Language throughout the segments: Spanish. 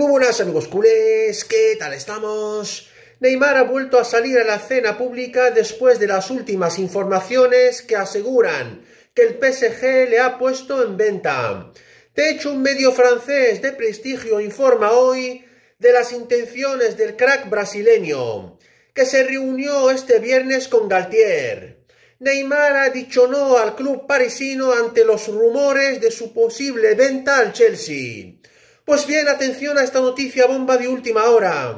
Muy buenas amigos culés, ¿qué tal estamos? Neymar ha vuelto a salir a la cena pública después de las últimas informaciones que aseguran que el PSG le ha puesto en venta. De hecho, un medio francés de prestigio informa hoy de las intenciones del crack brasileño, que se reunió este viernes con Galtier. Neymar ha dicho no al club parisino ante los rumores de su posible venta al Chelsea. Pues bien, atención a esta noticia bomba de última hora.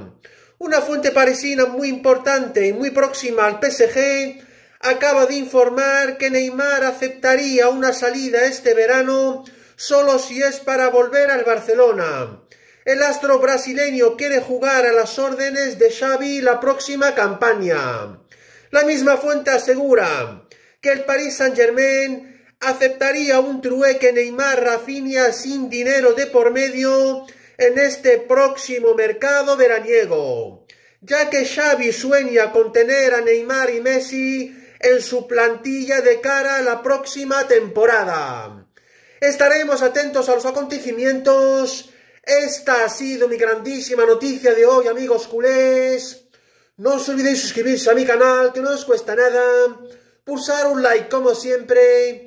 Una fuente parisina muy importante y muy próxima al PSG acaba de informar que Neymar aceptaría una salida este verano solo si es para volver al Barcelona. El astro brasileño quiere jugar a las órdenes de Xavi la próxima campaña. La misma fuente asegura que el Paris Saint-Germain aceptaría un trueque Neymar Rafinha sin dinero de por medio en este próximo mercado veraniego, ya que Xavi sueña con tener a Neymar y Messi en su plantilla de cara a la próxima temporada. Estaremos atentos a los acontecimientos. Esta ha sido mi grandísima noticia de hoy, amigos culés. No os olvidéis suscribirse a mi canal, que no os cuesta nada. Pulsar un like como siempre